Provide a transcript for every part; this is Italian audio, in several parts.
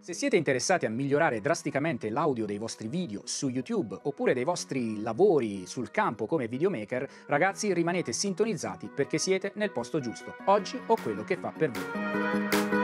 Se siete interessati a migliorare drasticamente l'audio dei vostri video su YouTube oppure dei vostri lavori sul campo come videomaker, ragazzi rimanete sintonizzati perché siete nel posto giusto. Oggi ho quello che fa per voi.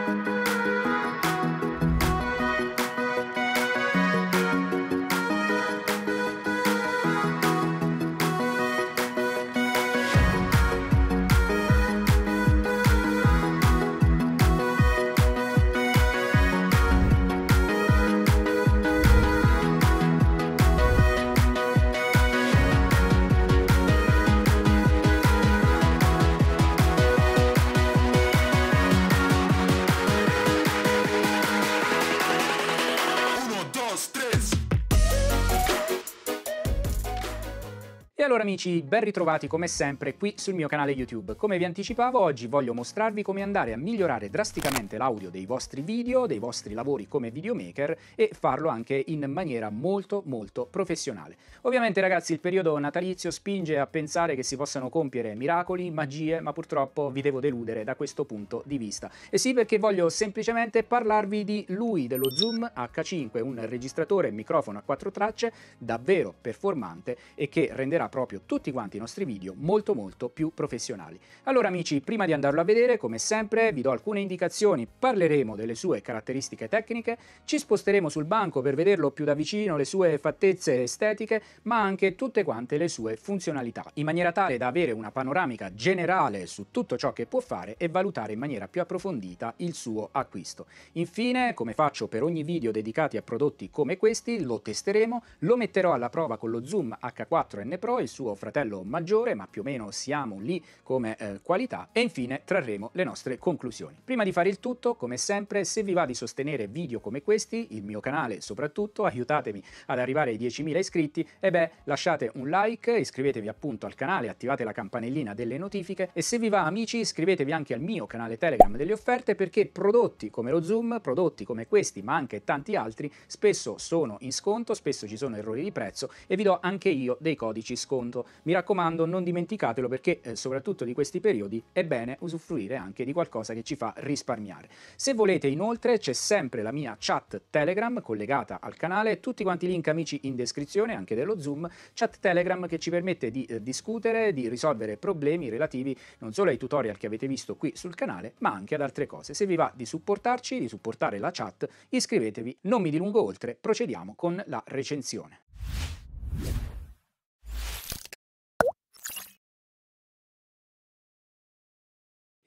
amici, ben ritrovati come sempre qui sul mio canale YouTube. Come vi anticipavo, oggi voglio mostrarvi come andare a migliorare drasticamente l'audio dei vostri video, dei vostri lavori come videomaker e farlo anche in maniera molto molto professionale. Ovviamente ragazzi il periodo natalizio spinge a pensare che si possano compiere miracoli, magie, ma purtroppo vi devo deludere da questo punto di vista. E sì perché voglio semplicemente parlarvi di lui, dello Zoom H5, un registratore e microfono a quattro tracce davvero performante e che renderà proprio proprio tutti quanti i nostri video molto molto più professionali. Allora amici, prima di andarlo a vedere, come sempre vi do alcune indicazioni, parleremo delle sue caratteristiche tecniche, ci sposteremo sul banco per vederlo più da vicino, le sue fattezze estetiche, ma anche tutte quante le sue funzionalità, in maniera tale da avere una panoramica generale su tutto ciò che può fare e valutare in maniera più approfondita il suo acquisto. Infine, come faccio per ogni video dedicati a prodotti come questi, lo testeremo, lo metterò alla prova con lo Zoom H4N Pro, il suo suo fratello maggiore, ma più o meno siamo lì come eh, qualità e infine trarremo le nostre conclusioni. Prima di fare il tutto, come sempre, se vi va di sostenere video come questi, il mio canale soprattutto, aiutatemi ad arrivare ai 10.000 iscritti, e beh, lasciate un like, iscrivetevi appunto al canale, attivate la campanellina delle notifiche e se vi va amici iscrivetevi anche al mio canale Telegram delle offerte perché prodotti come lo Zoom, prodotti come questi, ma anche tanti altri, spesso sono in sconto, spesso ci sono errori di prezzo e vi do anche io dei codici sconto conto. Mi raccomando, non dimenticatelo perché eh, soprattutto di questi periodi è bene usufruire anche di qualcosa che ci fa risparmiare. Se volete inoltre c'è sempre la mia chat Telegram collegata al canale, tutti quanti i link amici in descrizione, anche dello Zoom, chat Telegram che ci permette di eh, discutere, di risolvere problemi relativi non solo ai tutorial che avete visto qui sul canale, ma anche ad altre cose. Se vi va di supportarci, di supportare la chat, iscrivetevi. Non mi dilungo oltre, procediamo con la recensione.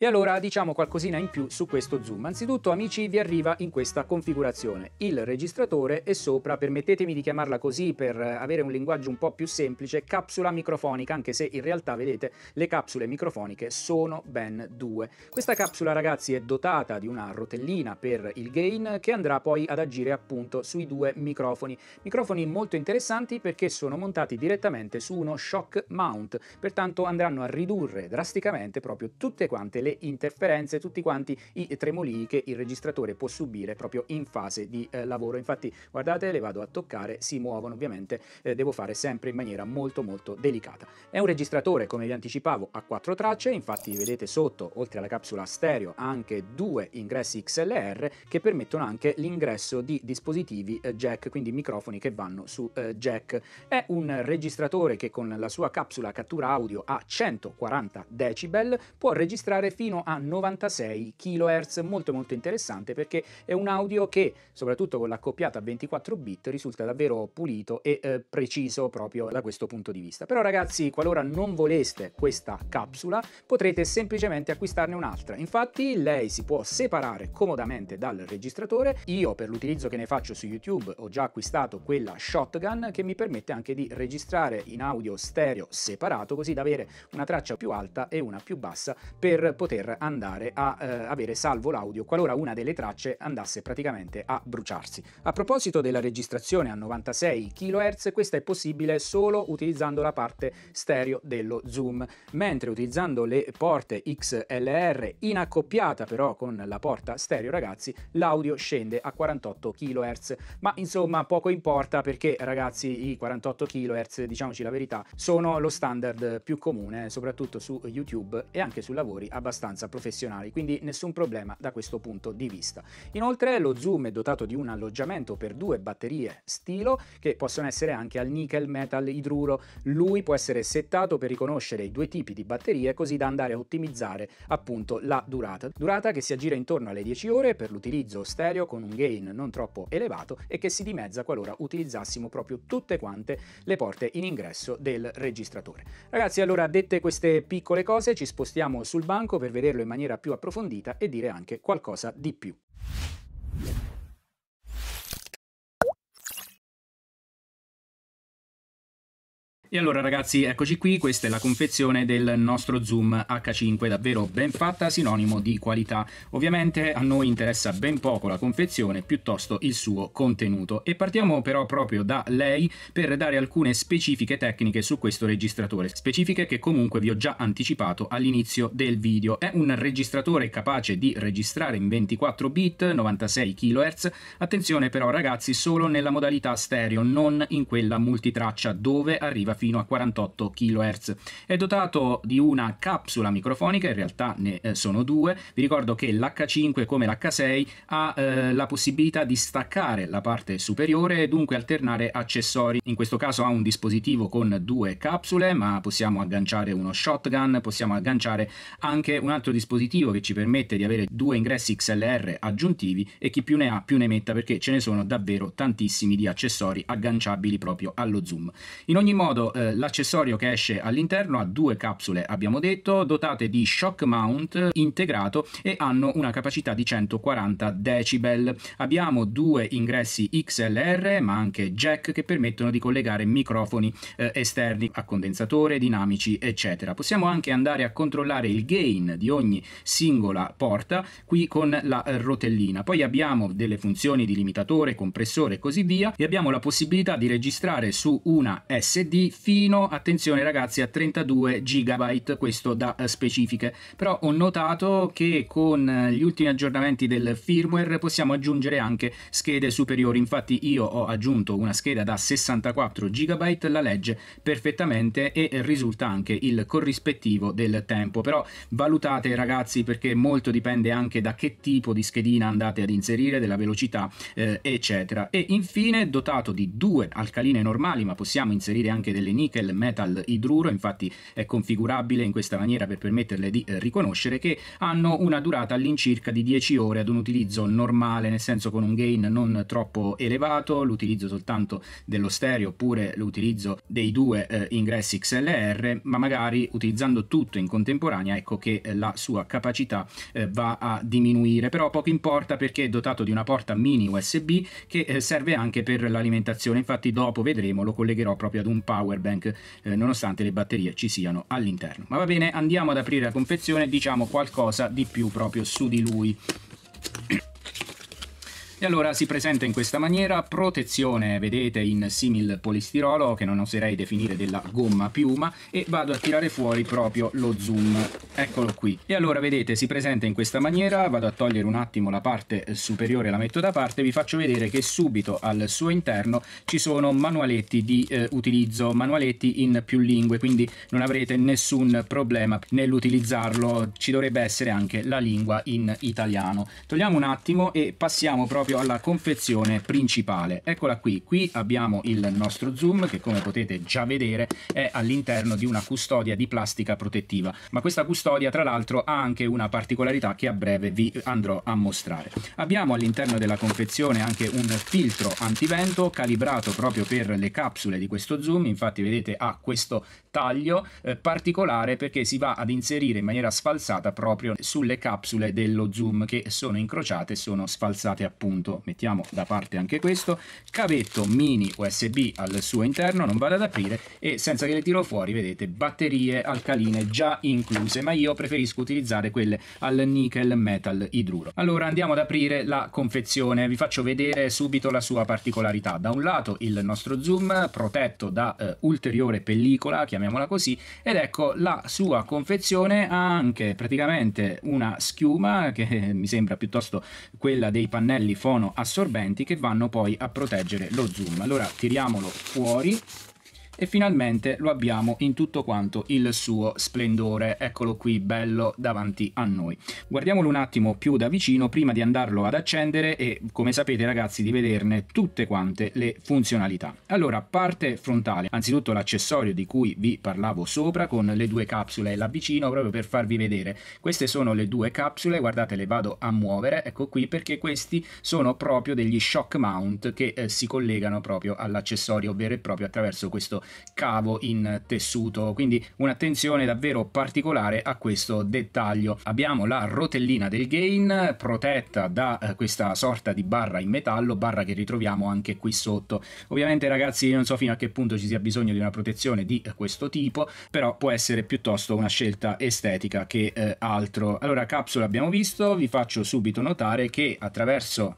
E allora diciamo qualcosina in più su questo zoom. Anzitutto amici vi arriva in questa configurazione il registratore e sopra, permettetemi di chiamarla così per avere un linguaggio un po' più semplice, capsula microfonica, anche se in realtà vedete le capsule microfoniche sono ben due. Questa capsula ragazzi è dotata di una rotellina per il gain che andrà poi ad agire appunto sui due microfoni. Microfoni molto interessanti perché sono montati direttamente su uno shock mount, pertanto andranno a ridurre drasticamente proprio tutte quante le le interferenze, tutti quanti i tremoli che il registratore può subire proprio in fase di eh, lavoro. Infatti, guardate, le vado a toccare, si muovono ovviamente, eh, devo fare sempre in maniera molto molto delicata. È un registratore, come vi anticipavo, a quattro tracce, infatti vedete sotto, oltre alla capsula stereo, anche due ingressi XLR che permettono anche l'ingresso di dispositivi eh, jack, quindi microfoni che vanno su eh, jack. È un registratore che con la sua capsula cattura audio a 140 decibel può registrare fino fino a 96 kHz, molto molto interessante perché è un audio che soprattutto con l'accoppiata a 24 bit risulta davvero pulito e eh, preciso proprio da questo punto di vista. Però ragazzi, qualora non voleste questa capsula, potrete semplicemente acquistarne un'altra. Infatti lei si può separare comodamente dal registratore. Io per l'utilizzo che ne faccio su YouTube ho già acquistato quella shotgun che mi permette anche di registrare in audio stereo separato così da avere una traccia più alta e una più bassa per poter poter andare a eh, avere salvo l'audio qualora una delle tracce andasse praticamente a bruciarsi. A proposito della registrazione a 96 kHz, questa è possibile solo utilizzando la parte stereo dello zoom, mentre utilizzando le porte XLR in accoppiata però con la porta stereo ragazzi, l'audio scende a 48 kHz, ma insomma poco importa perché ragazzi i 48 kHz, diciamoci la verità, sono lo standard più comune, soprattutto su YouTube e anche su lavori abbastanza abbastanza professionali, quindi nessun problema da questo punto di vista. Inoltre lo Zoom è dotato di un alloggiamento per due batterie stilo che possono essere anche al nickel, metal, idruro. Lui può essere settato per riconoscere i due tipi di batterie così da andare a ottimizzare appunto la durata. Durata che si aggira intorno alle 10 ore per l'utilizzo stereo con un gain non troppo elevato e che si dimezza qualora utilizzassimo proprio tutte quante le porte in ingresso del registratore. Ragazzi allora dette queste piccole cose ci spostiamo sul banco per vederlo in maniera più approfondita e dire anche qualcosa di più. E allora ragazzi eccoci qui, questa è la confezione del nostro zoom H5, davvero ben fatta, sinonimo di qualità. Ovviamente a noi interessa ben poco la confezione, piuttosto il suo contenuto. E partiamo però proprio da lei per dare alcune specifiche tecniche su questo registratore, specifiche che comunque vi ho già anticipato all'inizio del video. È un registratore capace di registrare in 24 bit, 96 kHz, attenzione però ragazzi solo nella modalità stereo, non in quella multitraccia dove arriva fino a 48 kHz. È dotato di una capsula microfonica, in realtà ne eh, sono due. Vi ricordo che l'H5 come l'H6 ha eh, la possibilità di staccare la parte superiore e dunque alternare accessori. In questo caso ha un dispositivo con due capsule, ma possiamo agganciare uno shotgun, possiamo agganciare anche un altro dispositivo che ci permette di avere due ingressi XLR aggiuntivi e chi più ne ha più ne metta perché ce ne sono davvero tantissimi di accessori agganciabili proprio allo zoom. In ogni modo eh, l'accessorio che esce all'interno ha due capsule, abbiamo detto, dotate di shock mount integrato e hanno una capacità di 140 decibel. Abbiamo due ingressi XLR ma anche jack che permettono di collegare microfoni eh, esterni a condensatore, dinamici eccetera. Possiamo anche andare a controllare il gain di ogni singola porta qui con la rotellina. Poi abbiamo delle funzioni di limitatore, compressore e così via e abbiamo la possibilità di registrare su una SD fino, attenzione ragazzi, a 32 GB, questo da eh, specifiche. Però ho notato che con eh, gli ultimi aggiornamenti del firmware possiamo aggiungere anche schede superiori, infatti io ho aggiunto una scheda da 64 GB, la legge perfettamente e risulta anche il corrispettivo del tempo. Però valutate ragazzi perché molto dipende anche da che tipo di schedina andate ad inserire, della velocità eh, eccetera. E infine dotato di due alcaline normali ma possiamo inserire anche delle delle nickel metal idruro, infatti è configurabile in questa maniera per permetterle di eh, riconoscere, che hanno una durata all'incirca di 10 ore ad un utilizzo normale, nel senso con un gain non troppo elevato, l'utilizzo soltanto dello stereo oppure l'utilizzo dei due eh, ingressi XLR, ma magari utilizzando tutto in contemporanea ecco che eh, la sua capacità eh, va a diminuire, però poco importa perché è dotato di una porta mini USB che eh, serve anche per l'alimentazione, infatti dopo vedremo lo collegherò proprio ad un power power bank eh, nonostante le batterie ci siano all'interno. Ma va bene, andiamo ad aprire la confezione, diciamo qualcosa di più proprio su di lui. E allora si presenta in questa maniera, protezione vedete in simil polistirolo che non oserei definire della gomma piuma e vado a tirare fuori proprio lo zoom, eccolo qui. E allora vedete si presenta in questa maniera, vado a togliere un attimo la parte eh, superiore, la metto da parte, vi faccio vedere che subito al suo interno ci sono manualetti di eh, utilizzo, manualetti in più lingue, quindi non avrete nessun problema nell'utilizzarlo, ci dovrebbe essere anche la lingua in italiano. Togliamo un attimo e passiamo proprio proprio alla confezione principale. Eccola qui, qui abbiamo il nostro zoom che come potete già vedere è all'interno di una custodia di plastica protettiva, ma questa custodia tra l'altro ha anche una particolarità che a breve vi andrò a mostrare. Abbiamo all'interno della confezione anche un filtro antivento calibrato proprio per le capsule di questo zoom, infatti vedete ha questo taglio eh, particolare perché si va ad inserire in maniera sfalsata proprio sulle capsule dello zoom che sono incrociate e sono sfalsate appunto appunto mettiamo da parte anche questo, cavetto mini USB al suo interno, non vado ad aprire e senza che le tiro fuori vedete batterie alcaline già incluse, ma io preferisco utilizzare quelle al nickel metal idruro. Allora andiamo ad aprire la confezione, vi faccio vedere subito la sua particolarità. Da un lato il nostro zoom protetto da eh, ulteriore pellicola, chiamiamola così, ed ecco la sua confezione ha anche praticamente una schiuma che mi sembra piuttosto quella dei pannelli foto sono assorbenti che vanno poi a proteggere lo zoom. Allora tiriamolo fuori e finalmente lo abbiamo in tutto quanto il suo splendore, eccolo qui bello davanti a noi. Guardiamolo un attimo più da vicino prima di andarlo ad accendere e come sapete ragazzi di vederne tutte quante le funzionalità. Allora parte frontale, anzitutto l'accessorio di cui vi parlavo sopra con le due capsule, l'avvicino proprio per farvi vedere. Queste sono le due capsule, guardate le vado a muovere, ecco qui perché questi sono proprio degli shock mount che eh, si collegano proprio all'accessorio vero e proprio attraverso questo cavo in tessuto, quindi un'attenzione davvero particolare a questo dettaglio. Abbiamo la rotellina del gain protetta da eh, questa sorta di barra in metallo, barra che ritroviamo anche qui sotto. Ovviamente ragazzi non so fino a che punto ci sia bisogno di una protezione di eh, questo tipo, però può essere piuttosto una scelta estetica che eh, altro. Allora capsula abbiamo visto, vi faccio subito notare che attraverso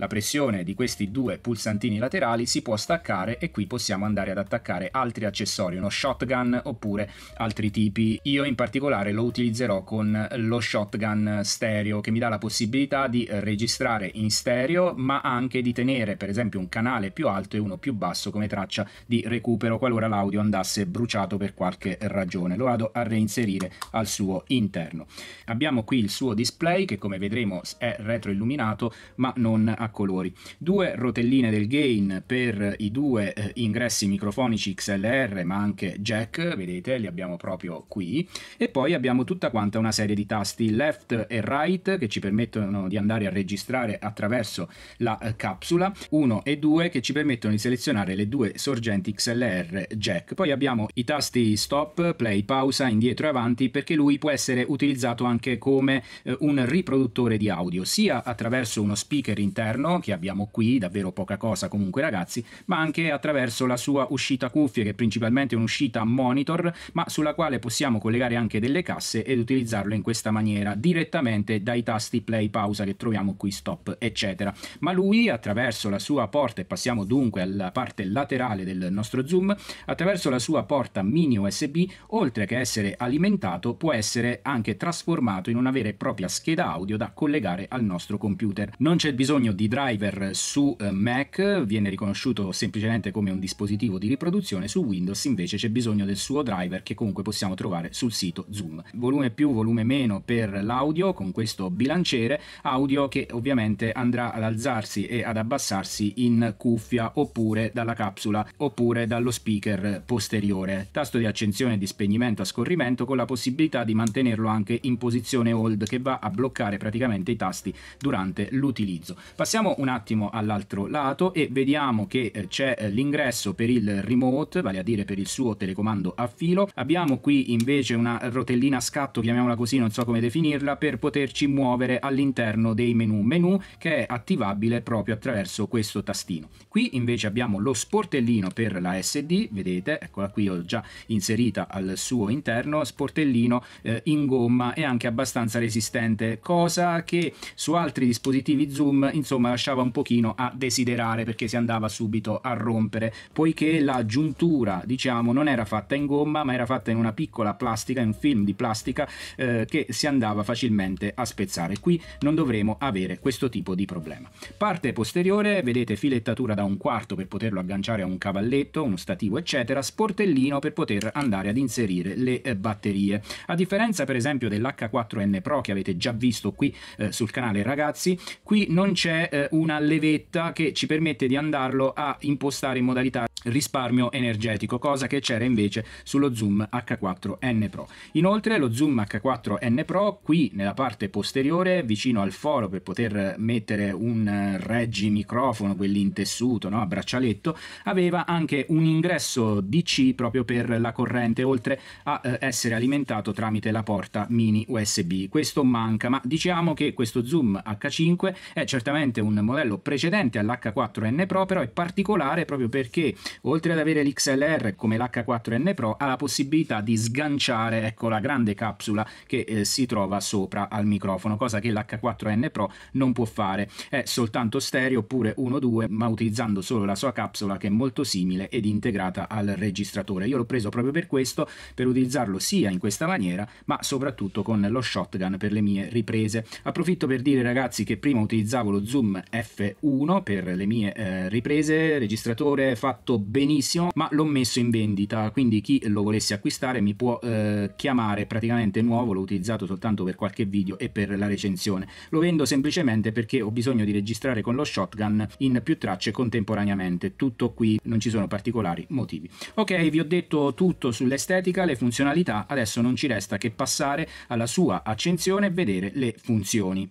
la pressione di questi due pulsantini laterali si può staccare e qui possiamo andare ad attaccare altri accessori, uno shotgun oppure altri tipi. Io in particolare lo utilizzerò con lo shotgun stereo che mi dà la possibilità di registrare in stereo ma anche di tenere per esempio un canale più alto e uno più basso come traccia di recupero qualora l'audio andasse bruciato per qualche ragione. Lo vado a reinserire al suo interno. Abbiamo qui il suo display che come vedremo è retroilluminato ma non a colori, due rotelline del gain per i due eh, ingressi microfonici XLR ma anche jack, vedete li abbiamo proprio qui e poi abbiamo tutta quanta una serie di tasti left e right che ci permettono di andare a registrare attraverso la eh, capsula, 1 e 2 che ci permettono di selezionare le due sorgenti XLR jack. Poi abbiamo i tasti stop, play, pausa, indietro e avanti perché lui può essere utilizzato anche come eh, un riproduttore di audio, sia attraverso uno speaker interno all'interno, che abbiamo qui, davvero poca cosa comunque ragazzi, ma anche attraverso la sua uscita cuffie che è principalmente un'uscita monitor, ma sulla quale possiamo collegare anche delle casse ed utilizzarlo in questa maniera direttamente dai tasti play, pausa che troviamo qui, stop, eccetera. Ma lui attraverso la sua porta, e passiamo dunque alla parte laterale del nostro zoom, attraverso la sua porta mini USB, oltre che essere alimentato, può essere anche trasformato in una vera e propria scheda audio da collegare al nostro computer. Non c'è bisogno di di driver su eh, Mac viene riconosciuto semplicemente come un dispositivo di riproduzione, su Windows invece c'è bisogno del suo driver che comunque possiamo trovare sul sito Zoom. Volume più, volume meno per l'audio con questo bilanciere, audio che ovviamente andrà ad alzarsi e ad abbassarsi in cuffia oppure dalla capsula oppure dallo speaker posteriore. Tasto di accensione e di spegnimento a scorrimento con la possibilità di mantenerlo anche in posizione hold che va a bloccare praticamente i tasti durante l'utilizzo. Passiamo Passiamo un attimo all'altro lato e vediamo che eh, c'è eh, l'ingresso per il remote, vale a dire per il suo telecomando a filo. Abbiamo qui invece una rotellina a scatto, chiamiamola così, non so come definirla, per poterci muovere all'interno dei menu, menu che è attivabile proprio attraverso questo tastino. Qui invece abbiamo lo sportellino per la SD, vedete, eccola qui ho già inserita al suo interno, sportellino eh, in gomma e anche abbastanza resistente, cosa che su altri dispositivi zoom insomma insomma lasciava un pochino a desiderare perché si andava subito a rompere, poiché la giuntura diciamo non era fatta in gomma ma era fatta in una piccola plastica, in un film di plastica eh, che si andava facilmente a spezzare. Qui non dovremo avere questo tipo di problema. Parte posteriore, vedete filettatura da un quarto per poterlo agganciare a un cavalletto, uno stativo eccetera, sportellino per poter andare ad inserire le eh, batterie. A differenza per esempio dell'H4N Pro che avete già visto qui eh, sul canale ragazzi, qui non c'è è eh, una levetta che ci permette di andarlo a impostare in modalità risparmio energetico, cosa che c'era invece sullo zoom H4N Pro. Inoltre lo zoom H4N Pro qui nella parte posteriore vicino al foro per poter mettere un reggi microfono, quell'intessuto no? a braccialetto, aveva anche un ingresso DC proprio per la corrente, oltre a eh, essere alimentato tramite la porta mini USB. Questo manca, ma diciamo che questo zoom H5 è certamente ovviamente un modello precedente all'H4N Pro, però è particolare proprio perché oltre ad avere l'XLR come l'H4N Pro ha la possibilità di sganciare ecco, la grande capsula che eh, si trova sopra al microfono, cosa che l'H4N Pro non può fare. È soltanto stereo oppure 1-2, ma utilizzando solo la sua capsula che è molto simile ed integrata al registratore. Io l'ho preso proprio per questo, per utilizzarlo sia in questa maniera, ma soprattutto con lo shotgun per le mie riprese. Approfitto per dire ragazzi che prima utilizzavo lo zoom zoom f1 per le mie eh, riprese, registratore fatto benissimo, ma l'ho messo in vendita, quindi chi lo volesse acquistare mi può eh, chiamare praticamente nuovo, l'ho utilizzato soltanto per qualche video e per la recensione. Lo vendo semplicemente perché ho bisogno di registrare con lo shotgun in più tracce contemporaneamente, tutto qui, non ci sono particolari motivi. Ok, vi ho detto tutto sull'estetica, le funzionalità, adesso non ci resta che passare alla sua accensione e vedere le funzioni.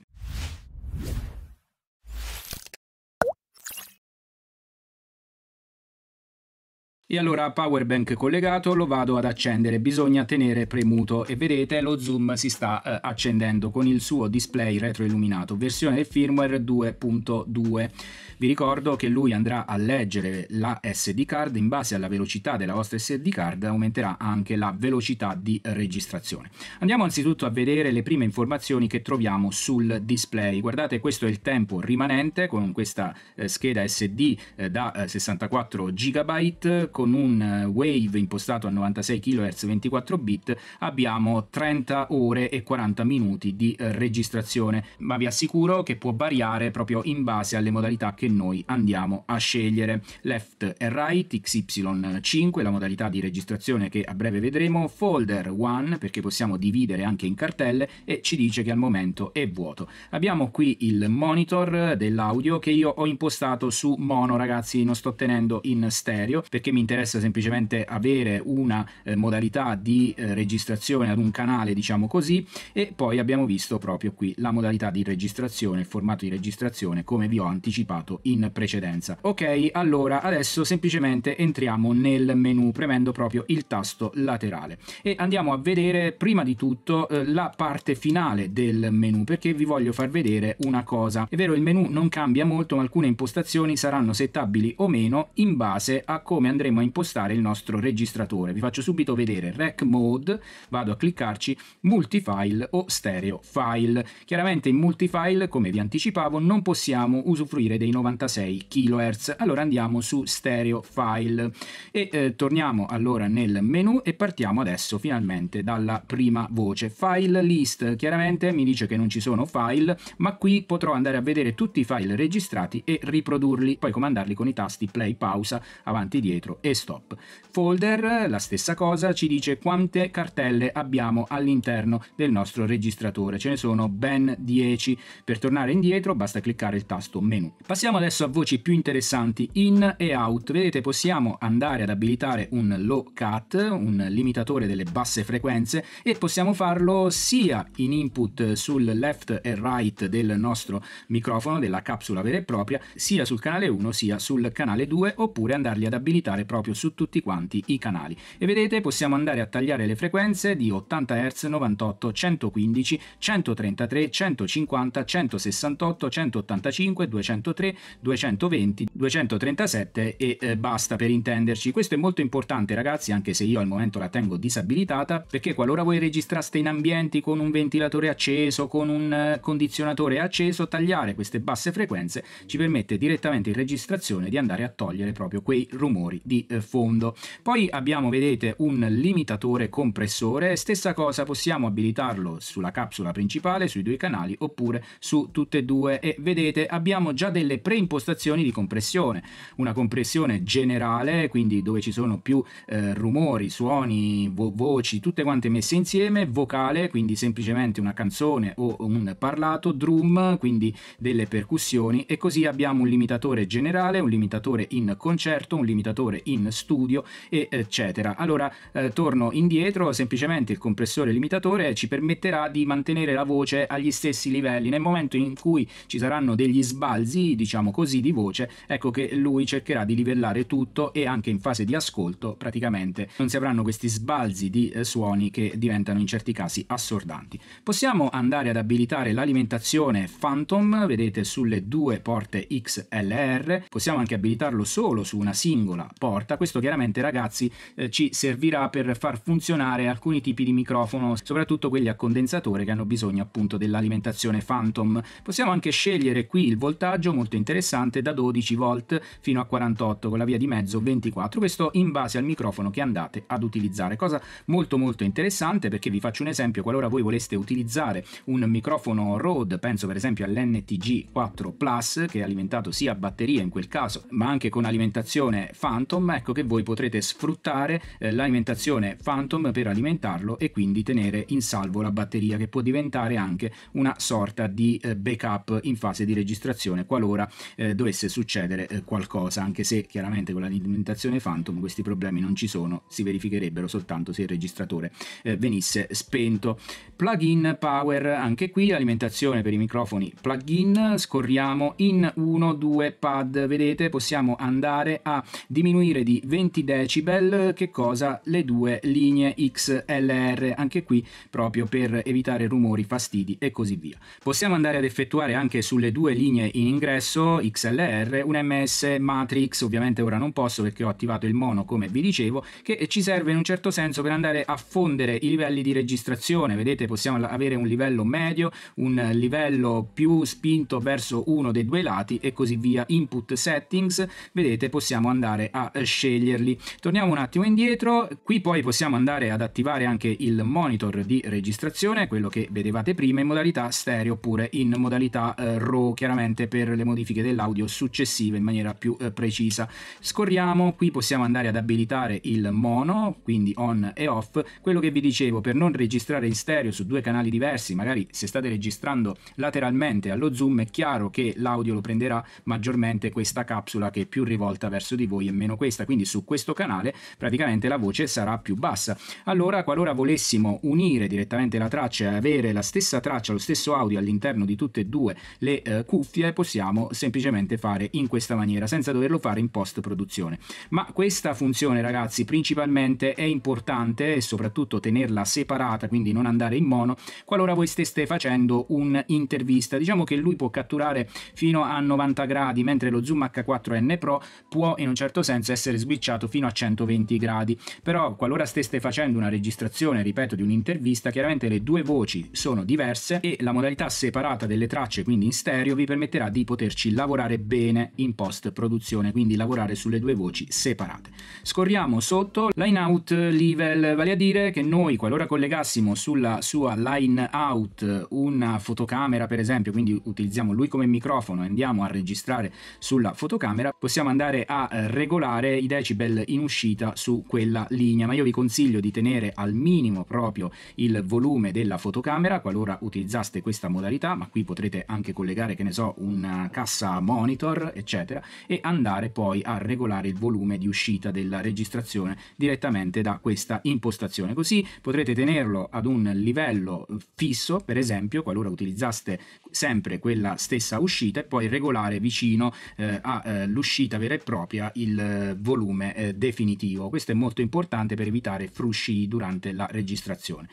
E allora powerbank collegato lo vado ad accendere, bisogna tenere premuto e vedete lo zoom si sta eh, accendendo con il suo display retroilluminato, versione del firmware 2.2. Vi ricordo che lui andrà a leggere la SD card, in base alla velocità della vostra SD card aumenterà anche la velocità di registrazione. Andiamo anzitutto a vedere le prime informazioni che troviamo sul display, guardate questo è il tempo rimanente con questa eh, scheda SD eh, da 64 eh, GB con un eh, Wave impostato a 96 kHz 24 bit abbiamo 30 ore e 40 minuti di eh, registrazione, ma vi assicuro che può variare proprio in base alle modalità che noi andiamo a scegliere. Left e right, XY5, la modalità di registrazione che a breve vedremo, folder 1 perché possiamo dividere anche in cartelle e ci dice che al momento è vuoto. Abbiamo qui il monitor dell'audio che io ho impostato su mono ragazzi, non sto tenendo in stereo perché mi interessa semplicemente avere una eh, modalità di eh, registrazione ad un canale, diciamo così, e poi abbiamo visto proprio qui la modalità di registrazione, il formato di registrazione, come vi ho anticipato in precedenza. Ok, allora adesso semplicemente entriamo nel menu premendo proprio il tasto laterale e andiamo a vedere prima di tutto eh, la parte finale del menu perché vi voglio far vedere una cosa. È vero, il menu non cambia molto, ma alcune impostazioni saranno settabili o meno in base a come andremo andremo a impostare il nostro registratore. Vi faccio subito vedere Rec Mode, vado a cliccarci Multifile o Stereo File. Chiaramente in Multifile, come vi anticipavo, non possiamo usufruire dei 96 kHz. Allora andiamo su Stereo File e eh, torniamo allora nel menu e partiamo adesso finalmente dalla prima voce. File List, chiaramente mi dice che non ci sono file, ma qui potrò andare a vedere tutti i file registrati e riprodurli, poi comandarli con i tasti play, pausa, avanti, dietro e e stop. Folder, la stessa cosa, ci dice quante cartelle abbiamo all'interno del nostro registratore. Ce ne sono ben 10. Per tornare indietro basta cliccare il tasto menu. Passiamo adesso a voci più interessanti, in e out. Vedete, possiamo andare ad abilitare un low cut, un limitatore delle basse frequenze e possiamo farlo sia in input sul left e right del nostro microfono, della capsula vera e propria, sia sul canale 1 sia sul canale 2 oppure andarli ad abilitare proprio proprio su tutti quanti i canali. E vedete possiamo andare a tagliare le frequenze di 80 Hz, 98, 115, 133, 150, 168, 185, 203, 220, 237 e eh, basta per intenderci. Questo è molto importante ragazzi anche se io al momento la tengo disabilitata perché qualora voi registraste in ambienti con un ventilatore acceso, con un eh, condizionatore acceso, tagliare queste basse frequenze ci permette direttamente in registrazione di andare a togliere proprio quei rumori di eh, fondo. Poi abbiamo, vedete, un limitatore compressore, stessa cosa possiamo abilitarlo sulla capsula principale, sui due canali oppure su tutte e due e vedete abbiamo già delle preimpostazioni di compressione, una compressione generale, quindi dove ci sono più eh, rumori, suoni, vo voci, tutte quante messe insieme, vocale, quindi semplicemente una canzone o un parlato, drum, quindi delle percussioni e così abbiamo un limitatore generale, un limitatore in concerto, un limitatore in in studio, eccetera. Allora eh, torno indietro, semplicemente il compressore limitatore ci permetterà di mantenere la voce agli stessi livelli. Nel momento in cui ci saranno degli sbalzi, diciamo così, di voce, ecco che lui cercherà di livellare tutto e anche in fase di ascolto praticamente non si avranno questi sbalzi di eh, suoni che diventano in certi casi assordanti. Possiamo andare ad abilitare l'alimentazione Phantom, vedete sulle due porte XLR, possiamo anche abilitarlo solo su una singola porta morta. Questo chiaramente ragazzi eh, ci servirà per far funzionare alcuni tipi di microfono, soprattutto quelli a condensatore che hanno bisogno appunto dell'alimentazione phantom. Possiamo anche scegliere qui il voltaggio molto interessante da 12 volt fino a 48 con la via di mezzo 24, questo in base al microfono che andate ad utilizzare, cosa molto molto interessante perché vi faccio un esempio qualora voi voleste utilizzare un microfono Rode, penso per esempio all'NTG 4 Plus che è alimentato sia a batteria in quel caso ma anche con alimentazione Phantom ecco che voi potrete sfruttare eh, l'alimentazione Phantom per alimentarlo e quindi tenere in salvo la batteria che può diventare anche una sorta di eh, backup in fase di registrazione qualora eh, dovesse succedere eh, qualcosa, anche se chiaramente con l'alimentazione Phantom questi problemi non ci sono, si verificherebbero soltanto se il registratore eh, venisse spento. Plugin Power, anche qui alimentazione per i microfoni plugin, scorriamo in 1-2 pad, vedete possiamo andare a diminuire inferiore di 20 decibel che cosa? Le due linee XLR, anche qui proprio per evitare rumori, fastidi e così via. Possiamo andare ad effettuare anche sulle due linee in ingresso XLR un MS Matrix, ovviamente ora non posso perché ho attivato il mono come vi dicevo, che ci serve in un certo senso per andare a fondere i livelli di registrazione, vedete possiamo avere un livello medio, un livello più spinto verso uno dei due lati e così via, input settings, vedete possiamo andare a scegliere sceglierli. Torniamo un attimo indietro, qui poi possiamo andare ad attivare anche il monitor di registrazione, quello che vedevate prima in modalità stereo oppure in modalità eh, RAW, chiaramente per le modifiche dell'audio successive in maniera più eh, precisa. Scorriamo, qui possiamo andare ad abilitare il mono, quindi on e off, quello che vi dicevo per non registrare in stereo su due canali diversi, magari se state registrando lateralmente allo zoom è chiaro che l'audio lo prenderà maggiormente questa capsula che è più rivolta verso di voi e meno questa vista, quindi su questo canale praticamente la voce sarà più bassa. Allora, qualora volessimo unire direttamente la traccia e avere la stessa traccia, lo stesso audio all'interno di tutte e due le eh, cuffie, possiamo semplicemente fare in questa maniera, senza doverlo fare in post produzione. Ma questa funzione, ragazzi, principalmente è importante e soprattutto tenerla separata, quindi non andare in mono, qualora voi steste facendo un'intervista. Diciamo che lui può catturare fino a 90 gradi, mentre lo Zoom H4n Pro può in un certo senso essere essere switchato fino a 120 gradi. Però qualora steste facendo una registrazione, ripeto, di un'intervista, chiaramente le due voci sono diverse e la modalità separata delle tracce, quindi in stereo, vi permetterà di poterci lavorare bene in post produzione, quindi lavorare sulle due voci separate. Scorriamo sotto line out level, vale a dire che noi qualora collegassimo sulla sua line out una fotocamera per esempio, quindi utilizziamo lui come microfono e andiamo a registrare sulla fotocamera, possiamo andare a regolare i decibel in uscita su quella linea, ma io vi consiglio di tenere al minimo proprio il volume della fotocamera qualora utilizzaste questa modalità, ma qui potrete anche collegare, che ne so, una cassa monitor, eccetera, e andare poi a regolare il volume di uscita della registrazione direttamente da questa impostazione. Così potrete tenerlo ad un livello fisso, per esempio, qualora utilizzaste sempre quella stessa uscita e poi regolare vicino eh, all'uscita eh, vera e propria il volume eh, definitivo. Questo è molto importante per evitare frusci durante la registrazione.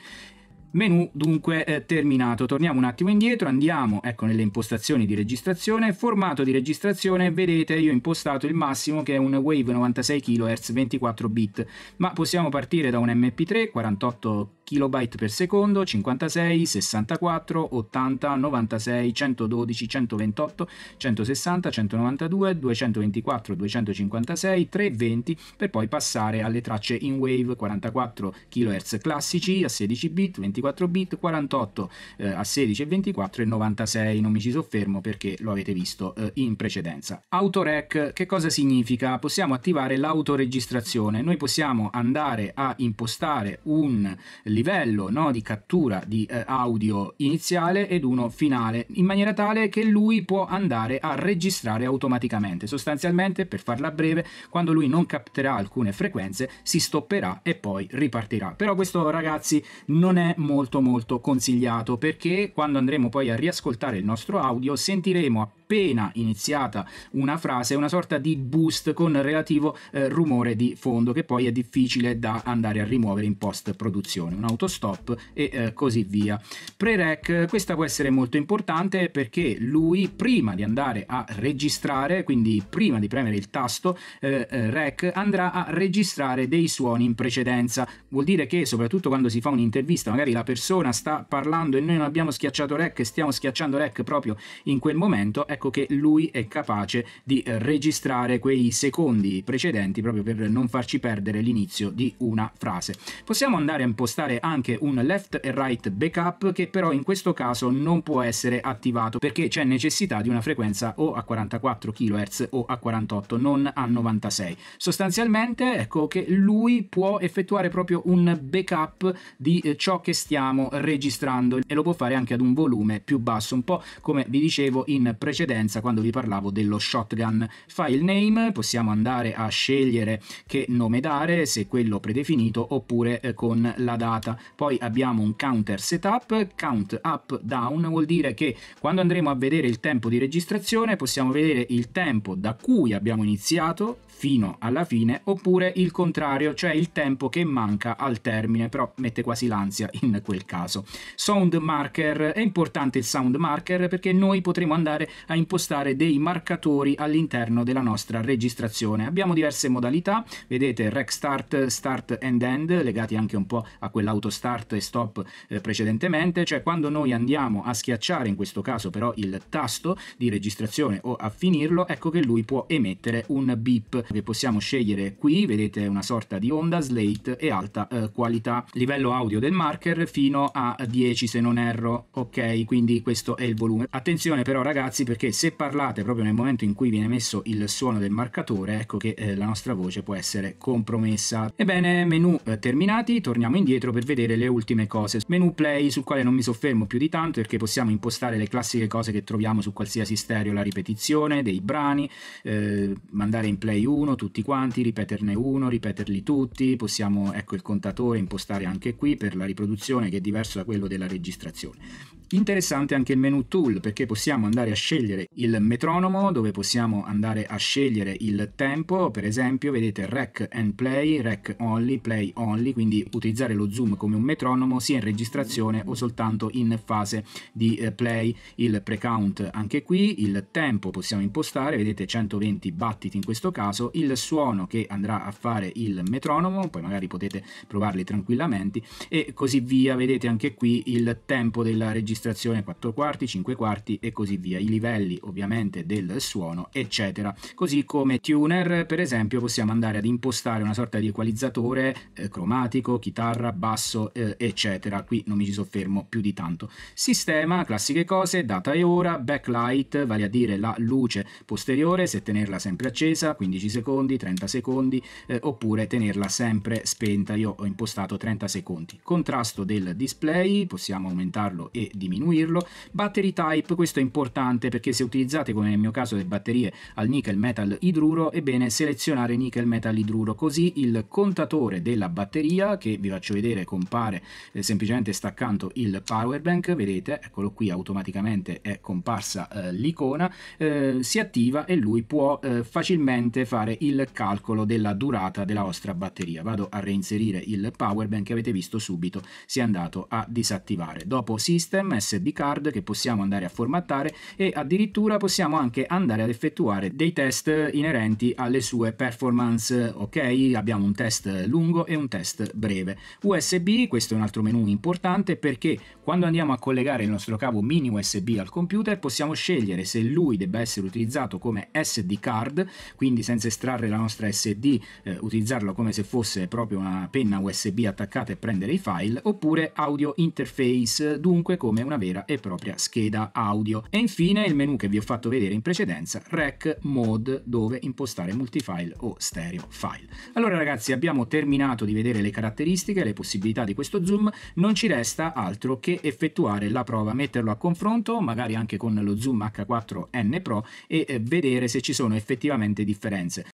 Menu dunque eh, terminato, torniamo un attimo indietro, andiamo ecco nelle impostazioni di registrazione, formato di registrazione, vedete io ho impostato il massimo che è un Wave 96 kHz 24 bit, ma possiamo partire da un MP3 48 KB per secondo, 56, 64, 80, 96, 112, 128, 160, 192, 224, 256, 320 per poi passare alle tracce in wave 44 kHz classici a 16 bit, 24 bit, 48 eh, a 16 e 24 e 96. Non mi ci soffermo perché lo avete visto eh, in precedenza. Autorec che cosa significa? Possiamo attivare l'autoregistrazione. Noi possiamo andare a impostare un livello no, di cattura di eh, audio iniziale ed uno finale, in maniera tale che lui può andare a registrare automaticamente. Sostanzialmente, per farla breve, quando lui non capterà alcune frequenze, si stopperà e poi ripartirà. Però questo, ragazzi, non è molto molto consigliato perché quando andremo poi a riascoltare il nostro audio sentiremo appena iniziata una frase una sorta di boost con relativo eh, rumore di fondo che poi è difficile da andare a rimuovere in post produzione autostop e eh, così via. Pre-rec, questa può essere molto importante perché lui prima di andare a registrare, quindi prima di premere il tasto eh, eh, rec, andrà a registrare dei suoni in precedenza. Vuol dire che soprattutto quando si fa un'intervista, magari la persona sta parlando e noi non abbiamo schiacciato rec, stiamo schiacciando rec proprio in quel momento, ecco che lui è capace di eh, registrare quei secondi precedenti proprio per non farci perdere l'inizio di una frase. Possiamo andare a impostare attivare anche un left e right backup che però in questo caso non può essere attivato perché c'è necessità di una frequenza o a 44 kHz o a 48 non a 96 sostanzialmente ecco che lui può effettuare proprio un backup di eh, ciò che stiamo registrando e lo può fare anche ad un volume più basso un po' come vi dicevo in precedenza quando vi parlavo dello shotgun file name possiamo andare a scegliere che nome dare se quello predefinito oppure eh, con la data scattata. Poi abbiamo un counter setup, count up down, vuol dire che quando andremo a vedere il tempo di registrazione possiamo vedere il tempo da cui abbiamo iniziato fino alla fine, oppure il contrario, cioè il tempo che manca al termine, però mette quasi l'ansia in quel caso. Sound marker, è importante il sound marker perché noi potremo andare a impostare dei marcatori all'interno della nostra registrazione. Abbiamo diverse modalità, vedete rec start, start and end, legati anche un po' a quell'auto start e stop eh, precedentemente, cioè quando noi andiamo a schiacciare in questo caso però il tasto di registrazione o a finirlo, ecco che lui può emettere un beep che possiamo scegliere qui vedete una sorta di onda slate e alta eh, qualità livello audio del marker fino a 10 se non erro ok quindi questo è il volume attenzione però ragazzi perché se parlate proprio nel momento in cui viene messo il suono del marcatore ecco che eh, la nostra voce può essere compromessa ebbene menu eh, terminati torniamo indietro per vedere le ultime cose menu play sul quale non mi soffermo più di tanto perché possiamo impostare le classiche cose che troviamo su qualsiasi stereo la ripetizione dei brani eh, mandare in play 1 uno tutti quanti, ripeterne uno, ripeterli tutti, possiamo, ecco il contatore, impostare anche qui per la riproduzione che è diverso da quello della registrazione. Interessante anche il menu tool perché possiamo andare a scegliere il metronomo dove possiamo andare a scegliere il tempo, per esempio vedete rec and play, rec only, play only, quindi utilizzare lo zoom come un metronomo sia in registrazione o soltanto in fase di eh, play, il pre-count anche qui, il tempo possiamo impostare, vedete 120 battiti in questo caso, il suono che andrà a fare il metronomo, poi magari potete provarli tranquillamente e così via, vedete anche qui il tempo della registrazione registrazione 4 quarti, 5 quarti e così via, i livelli ovviamente del suono eccetera. Così come tuner per esempio possiamo andare ad impostare una sorta di equalizzatore eh, cromatico, chitarra, basso eh, eccetera, qui non mi ci soffermo più di tanto. Sistema, classiche cose, data e ora, backlight, vale a dire la luce posteriore se tenerla sempre accesa, 15 secondi, 30 secondi eh, oppure tenerla sempre spenta, io ho impostato 30 secondi. Contrasto del display, possiamo aumentarlo e diminuirlo diminuirlo. Battery type, questo è importante perché se utilizzate come nel mio caso le batterie al nickel metal idruro, è bene selezionare nickel metal idruro, così il contatore della batteria, che vi faccio vedere compare eh, semplicemente staccando il power bank, vedete, eccolo qui automaticamente è comparsa eh, l'icona, eh, si attiva e lui può eh, facilmente fare il calcolo della durata della vostra batteria. Vado a reinserire il power bank, che avete visto subito si è andato a disattivare. Dopo system SD card che possiamo andare a formattare e addirittura possiamo anche andare ad effettuare dei test inerenti alle sue performance, ok? Abbiamo un test lungo e un test breve. USB, questo è un altro menu importante perché quando andiamo a collegare il nostro cavo mini USB al computer possiamo scegliere se lui debba essere utilizzato come SD card, quindi senza estrarre la nostra SD, eh, utilizzarlo come se fosse proprio una penna USB attaccata e prendere i file, oppure audio interface, dunque come una vera e propria scheda audio. E infine il menu che vi ho fatto vedere in precedenza, Rec Mode, dove impostare multifile o stereo file. Allora ragazzi abbiamo terminato di vedere le caratteristiche, le possibilità di questo zoom, non ci resta altro che effettuare la prova, metterlo a confronto, magari anche con lo zoom H4N Pro e eh, vedere se ci sono effettivamente differenze.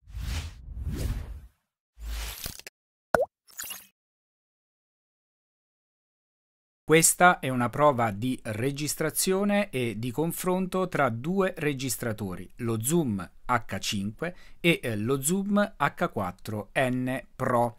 Questa è una prova di registrazione e di confronto tra due registratori, lo Zoom H5 e eh, lo Zoom H4N Pro.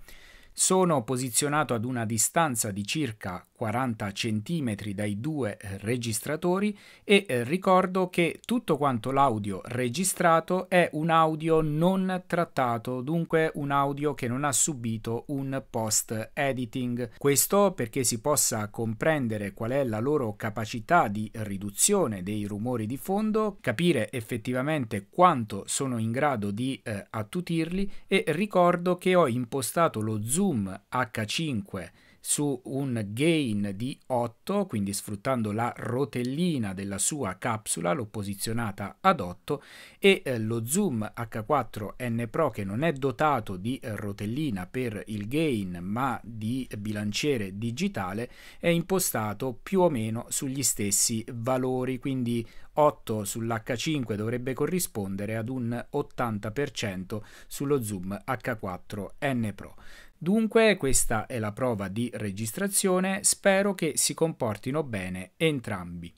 Sono posizionato ad una distanza di circa 40 cm dai due eh, registratori e eh, ricordo che tutto quanto l'audio registrato è un audio non trattato, dunque un audio che non ha subito un post editing. Questo perché si possa comprendere qual è la loro capacità di riduzione dei rumori di fondo, capire effettivamente quanto sono in grado di eh, attutirli e ricordo che ho impostato lo zoom H5 su un gain di 8, quindi sfruttando la rotellina della sua capsula, l'ho posizionata ad 8 e eh, lo zoom H4N Pro che non è dotato di eh, rotellina per il gain ma di bilanciere digitale è impostato più o meno sugli stessi valori, quindi 8 sull'H5 dovrebbe corrispondere ad un 80% sullo zoom H4N Pro. Dunque questa è la prova di registrazione, spero che si comportino bene entrambi.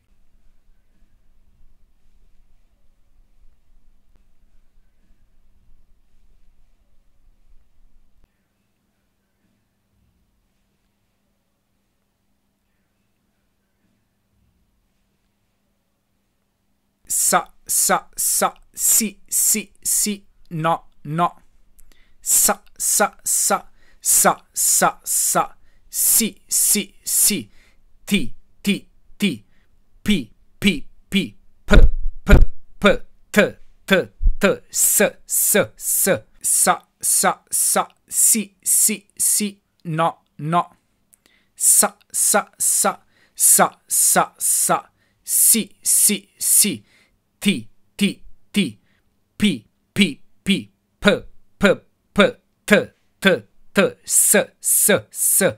Sa, sa, sa, si, sì, sì, no, no. Sa, sa, sa sa sa sa si si si t t t p p p p p p t t t s s s sa sa sa si si si no no sa sa sa sa sa sa si si si t t t p p p p p p t t 色色色色。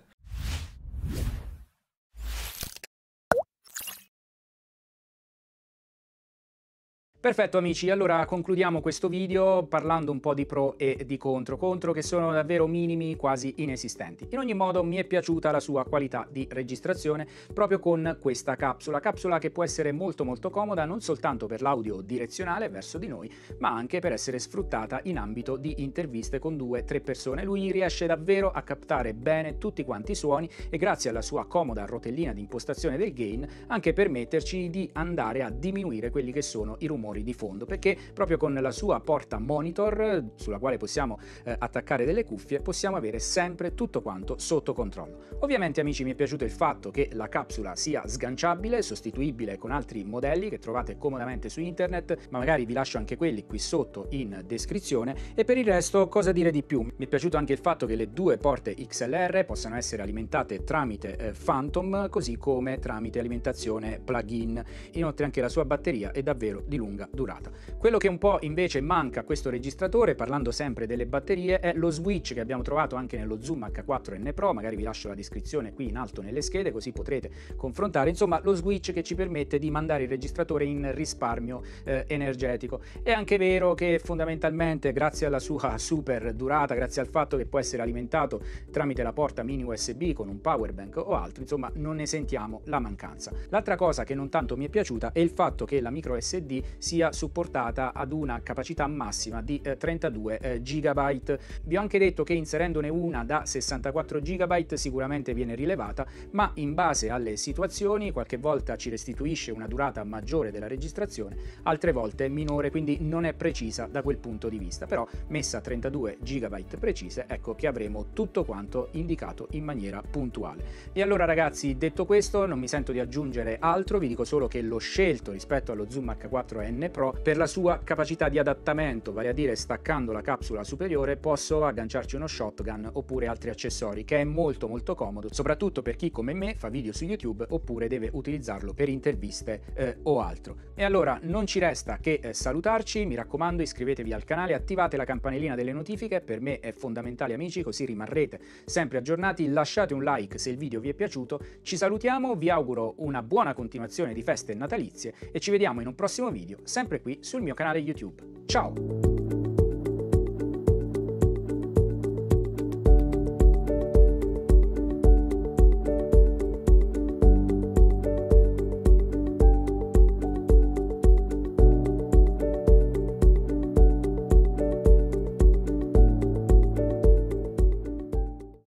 Perfetto amici, allora concludiamo questo video parlando un po' di pro e di contro, contro che sono davvero minimi, quasi inesistenti. In ogni modo mi è piaciuta la sua qualità di registrazione proprio con questa capsula, capsula che può essere molto molto comoda non soltanto per l'audio direzionale verso di noi, ma anche per essere sfruttata in ambito di interviste con due o tre persone. Lui riesce davvero a captare bene tutti quanti i suoni e grazie alla sua comoda rotellina di impostazione del gain anche permetterci di andare a diminuire quelli che sono i rumori fuori di fondo perché proprio con la sua porta monitor sulla quale possiamo eh, attaccare delle cuffie possiamo avere sempre tutto quanto sotto controllo. Ovviamente amici mi è piaciuto il fatto che la capsula sia sganciabile, sostituibile con altri modelli che trovate comodamente su internet, ma magari vi lascio anche quelli qui sotto in descrizione e per il resto cosa dire di più? Mi è piaciuto anche il fatto che le due porte XLR possano essere alimentate tramite eh, Phantom così come tramite alimentazione plug-in. Inoltre anche la sua batteria è davvero di lunga durata. Quello che un po' invece manca a questo registratore, parlando sempre delle batterie, è lo switch che abbiamo trovato anche nello Zoom H4N Pro, magari vi lascio la descrizione qui in alto nelle schede così potrete confrontare, insomma lo switch che ci permette di mandare il registratore in risparmio eh, energetico. È anche vero che fondamentalmente grazie alla sua super durata, grazie al fatto che può essere alimentato tramite la porta mini USB con un power bank o altro, insomma non ne sentiamo la mancanza. L'altra cosa che non tanto mi è piaciuta è il fatto che la micro SD sia supportata ad una capacità massima di 32 eh, eh, GB. Vi ho anche detto che inserendone una da 64 GB sicuramente viene rilevata, ma in base alle situazioni qualche volta ci restituisce una durata maggiore della registrazione, altre volte minore, quindi non è precisa da quel punto di vista. Però messa a 32 GB precise, ecco che avremo tutto quanto indicato in maniera puntuale. E allora ragazzi, detto questo, non mi sento di aggiungere altro, vi dico solo che l'ho scelto rispetto allo Zoom H4 N N Pro per la sua capacità di adattamento, vale a dire staccando la capsula superiore posso agganciarci uno shotgun oppure altri accessori, che è molto molto comodo, soprattutto per chi come me fa video su YouTube oppure deve utilizzarlo per interviste eh, o altro. E allora non ci resta che eh, salutarci, mi raccomando iscrivetevi al canale, attivate la campanellina delle notifiche, per me è fondamentale amici, così rimarrete sempre aggiornati, lasciate un like se il video vi è piaciuto, ci salutiamo, vi auguro una buona continuazione di feste natalizie e ci vediamo in un prossimo video sempre qui sul mio canale YouTube. Ciao!